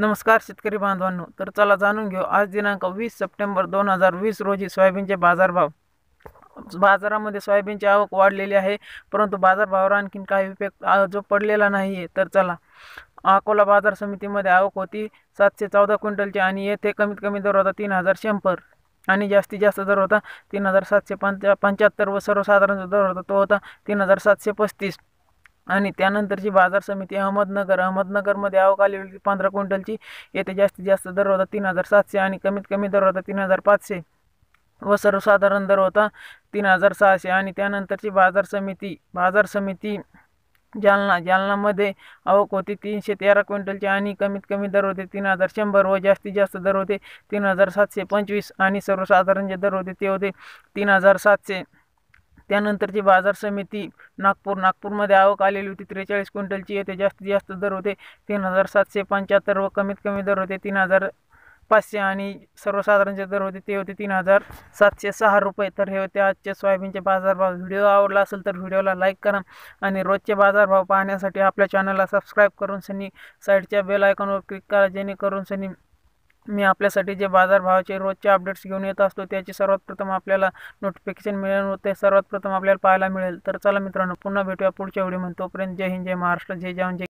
नमस्कार शेतकरी बांधवांनो तर चला जाणून घेऊ आज दिनांक वीस सप्टेंबर दोन हजार वीस रोजी सोयाबीनचे बाजारभाव बाजारामध्ये सोयाबीनची आवक वाढलेली आहे परंतु बाजारभावावर आणखीन काही इफेक्ट जो पडलेला नाही आहे तर चला अकोला बाजार समितीमध्ये आवक होती सातशे चौदा क्विंटलची आणि येथे कमीत कमी दर होता तीन हजार शंभर आणि जास्तीत जास्त दर होता तीन हजार सातशे पंच पंच्याहत्तर व सर्वसाधारण जो दर होता तो होता तीन हजार सातशे पस्तीस आणि त्यानंतरची बाजार समिती अहमदनगर अहमदनगरमध्ये होती पंधरा क्विंटलची येथे जास्तीत जास्त दर होता तीन हजार सातशे आणि कमीत कमी दर होता तीन हजार पाचशे व सर्वसाधारण दर होता तीन हजार सहाशे आणि त्यानंतरची बाजार समिती बाजार समिती जालना जालनामध्ये आवक होती तीनशे तेरा क्विंटलची आणि कमीत कमी दर होते तीन हजार शंभर व जास्तीत जास्त दर होते तीन हजार सातशे पंचवीस आणि सर्वसाधारण जे दर होते ते होते तीन हजार सातशे त्यानंतरची बाजार समिती नागपूर नागपूरमध्ये आवक आती त्रेच क्विंटल क्विंटलची येथे जास्तीत जास्त दर होते तीन हजार सात से पंचहत्तर व कमीत कमी दर होते तीन हजार पांचे आ सर्वसाधारण सर्वसाधारणचे दर होते ते होते तीन हजार सात से सहा रुपये तो हे होते आजचे सोयाबीनचे बाजारभाव व्हिडिओ आवडला असेल तर वीडियोला लाइक करा और आणि रोजचे बाजारभाव पाहण्यासाठी आपल्या चॅनलला सब्सक्राइब करून सनी के बेल पर क्लिक करा जेनेकर सनी मी आपल्यासाठी जे बाजारभावाचे रोजचे अपडेट्स घेऊन येत असतो त्याची सर्वात प्रथम आपल्याला नोटिफिकेशन मिळेल ते सर्वात प्रथम आपल्याला पाहायला मिळेल तर चला मित्रांनो पुन्हा भेटूया पुढच्या व्हिडिओमध्ये तोपर्यंत जय हिंद जय महाराष्ट्र जय जवान जय